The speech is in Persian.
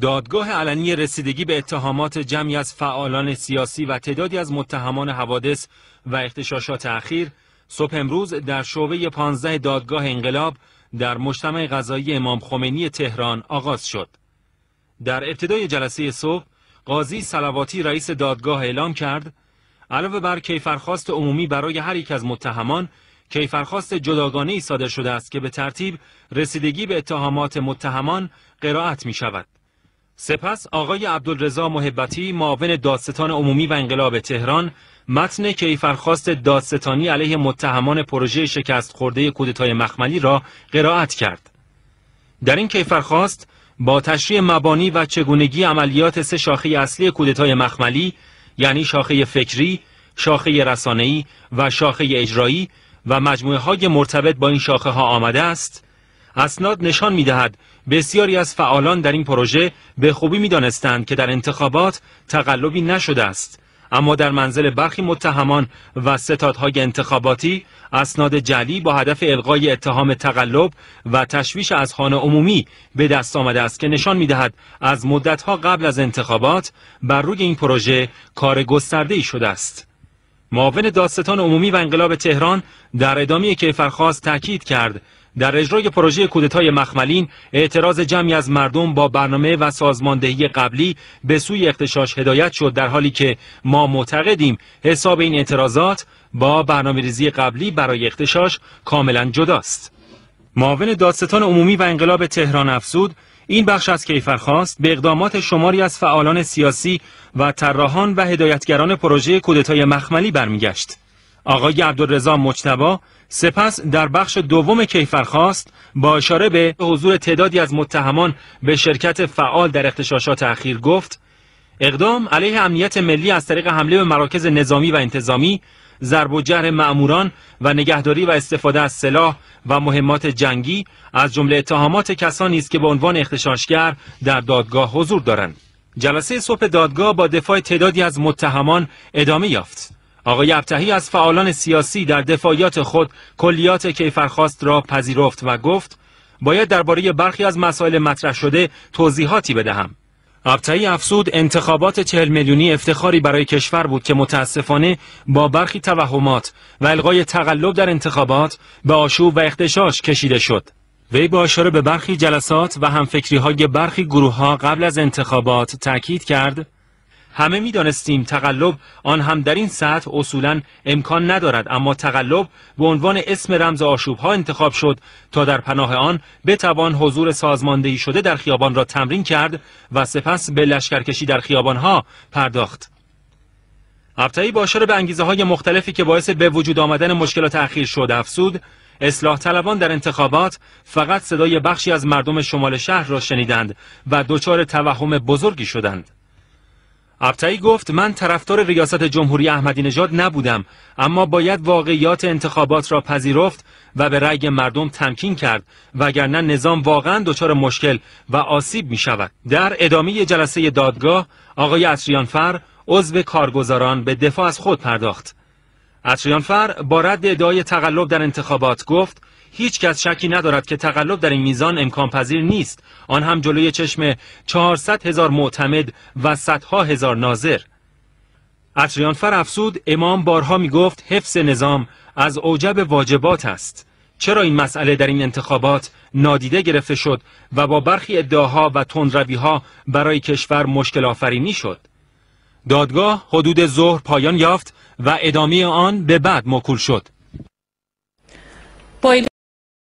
دادگاه علنی رسیدگی به اتهامات جمعی از فعالان سیاسی و تعدادی از متهمان حوادث و اختشاشات اخیر صبح امروز در شعبه 15 دادگاه انقلاب در مجتمع غذایی امام خمینی تهران آغاز شد. در ابتدای جلسه صبح قاضی سلواتی رئیس دادگاه اعلام کرد علاوه بر کیفرخواست عمومی برای هر یک از متهمان کیفرخواست جداگانه ای صادر شده است که به ترتیب رسیدگی به اتهامات متهمان قرائت می شود. سپس آقای عبدالرضا محبتی معاون دادستان عمومی و انقلاب تهران متن کیفرخواست دادستانی علیه متهمان پروژه شکست خورده کودتای مخملی را قرائت کرد در این کیفرخواست با تشریح مبانی و چگونگی عملیات سه شاخه اصلی کودتای مخملی یعنی شاخه فکری، شاخه رسانه‌ای و شاخه اجرایی و مجموعه های مرتبط با این شاخه ها آمده است اسناد نشان میدهد بسیاری از فعالان در این پروژه به خوبی میدانستند که در انتخابات تقلبی نشده است اما در منزل برخی متهمان و ستادهای انتخاباتی اسناد جلی با هدف القای اتهام تقلب و تشویش از خانه عمومی به دست آمده است که نشان میدهد از مدتها قبل از انتخابات بر روی این پروژه کار گسترده ای شده است معاون داستان عمومی و انقلاب تهران در ادامه کیفرخواست تاکید کرد در اجرای پروژه کودتای مخملین اعتراض جمعی از مردم با برنامه و سازماندهی قبلی به سوی اختشاش هدایت شد در حالی که ما معتقدیم حساب این اعتراضات با برنامه ریزی قبلی برای اختشاش کاملا جداست معاون داستان عمومی و انقلاب تهران افزود این بخش از کیفرخواست به اقدامات شماری از فعالان سیاسی و طراحان و هدایتگران پروژه کودتای مخملی برمیگشت. آقای عبدالرضا مجتبا سپس در بخش دوم کیفرخواست با اشاره به حضور تعدادی از متهمان به شرکت فعال در اختشاشات اخیر گفت اقدام علیه امنیت ملی از طریق حمله به مراکز نظامی و انتظامی ضرب و معموران و نگهداری و استفاده از سلاح و مهمات جنگی از جمله اتهامات کسانی است که به عنوان اختشاشگر در دادگاه حضور دارند جلسه صبح دادگاه با دفاع تعدادی از متهمان ادامه یافت آقای ابتهی از فعالان سیاسی در دفاعیات خود کلیات کیفرخواست را پذیرفت و گفت باید درباره برخی از مسائل مطرح شده توضیحاتی بدهم ابتعی افسود انتخابات چهل میلیونی افتخاری برای کشور بود که متاسفانه با برخی توهمات و الغای تقلب در انتخابات به آشوب و اختشاش کشیده شد. وی با اشاره به برخی جلسات و همفکری های برخی گروه ها قبل از انتخابات تاکید کرد همه دانستیم تقلب آن هم در این سطح اصولا امکان ندارد اما تقلب به عنوان اسم رمز آشوب ها انتخاب شد تا در پناه آن بتوان حضور سازماندهی شده در خیابان را تمرین کرد و سپس به لشکرکشی در خیابان ها پرداخت ابتعی باشر به انگیزه های مختلفی که باعث به وجود آمدن مشکلات اخیر شد افسود اصلاح طلبان در انتخابات فقط صدای بخشی از مردم شمال شهر را شنیدند و دچار توهم بزرگی شدند ابتایی گفت من طرفدار ریاست جمهوری احمدی نژاد نبودم اما باید واقعیات انتخابات را پذیرفت و به رأی مردم تمکین کرد وگرنه نظام واقعا دچار مشکل و آسیب می شود در ادامه جلسه دادگاه آقای اطریانفر عضو کارگزاران به دفاع از خود پرداخت اطریانفر با رد ادعای تقلب در انتخابات گفت هیچ کس شکی ندارد که تقلب در این میزان امکان پذیر نیست آن هم جلوی چشم 400 هزار معتمد و صدها هزار ناظر فر افسود امام بارها می گفت حفظ نظام از اوجب واجبات است چرا این مسئله در این انتخابات نادیده گرفته شد و با برخی ادعاها و تندرویها برای کشور مشکل آفرینی شد دادگاه حدود ظهر پایان یافت و ادامه آن به بعد مکول شد